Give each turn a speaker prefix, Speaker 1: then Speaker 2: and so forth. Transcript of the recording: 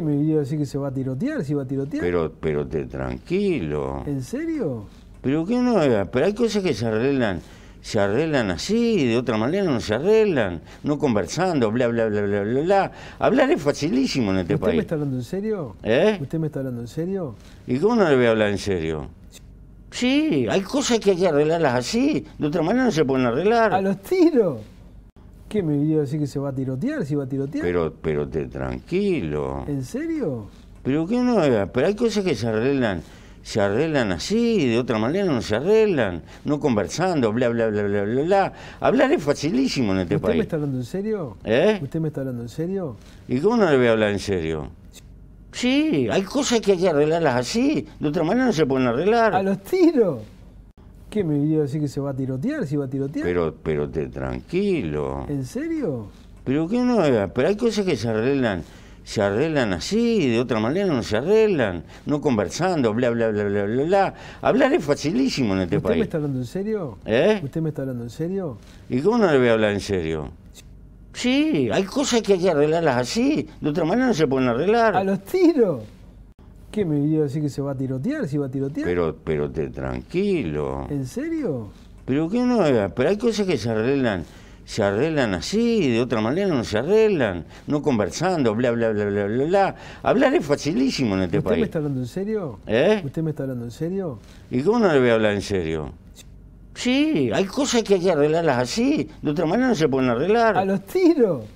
Speaker 1: me vio decir que se va a tirotear? ¿Si va a tirotear?
Speaker 2: Pero, pero te, tranquilo. ¿En serio? Pero que no, pero hay cosas que se arreglan, se arreglan así, de otra manera no se arreglan, no conversando, bla, bla, bla, bla, bla, Hablar es facilísimo en este país. ¿Usted me está
Speaker 3: hablando en serio?
Speaker 2: ¿Eh? ¿Usted me está hablando en serio? ¿Y cómo no le voy a hablar en serio? Sí, hay cosas que hay que arreglarlas así, de otra manera no se pueden arreglar. A los tiros. ¿Qué me vio a decir que
Speaker 1: se va a tirotear? si va a tirotear?
Speaker 2: Pero, pero te tranquilo. ¿En serio? Pero que no, pero hay cosas que se arreglan, se arreglan así, de otra manera no se arreglan, no conversando, bla bla bla bla bla Hablar es facilísimo en este país. ¿Usted me
Speaker 3: está hablando en serio?
Speaker 2: ¿Eh? ¿Usted me está hablando en serio? ¿Y cómo no le voy a hablar en serio? Sí, hay cosas que hay que arreglarlas así, de otra manera no se pueden arreglar. A los tiros. ¿Qué me
Speaker 1: iba a decir que se va a tirotear? ¿Si va a tirotear?
Speaker 2: Pero, pero te, tranquilo. ¿En serio? Pero que no, pero hay cosas que se arreglan, se arreglan así, de otra manera no se arreglan, no conversando, bla, bla, bla, bla, bla, Hablar es facilísimo en este país. ¿Usted me está
Speaker 3: hablando en serio?
Speaker 2: ¿Eh? ¿Usted me está hablando en serio? ¿Y cómo no le voy a hablar en serio? Sí, hay cosas que hay que arreglarlas así, de otra manera no se pueden arreglar. A los tiros. ¿Qué me iba a decir que se va a tirotear? ¿Si va a tirotear? Pero, pero te, tranquilo. ¿En serio? Pero que no, pero hay cosas que se arreglan, se arreglan así, de otra manera no se arreglan, no conversando, bla, bla, bla, bla, bla, Hablar es facilísimo en este país. ¿Usted me
Speaker 3: está hablando en serio?
Speaker 2: ¿Eh? ¿Usted me está hablando en serio? ¿Y cómo no le voy a hablar en serio? Sí, hay cosas que hay que arreglarlas así, de otra manera no se pueden arreglar. ¿A los tiros?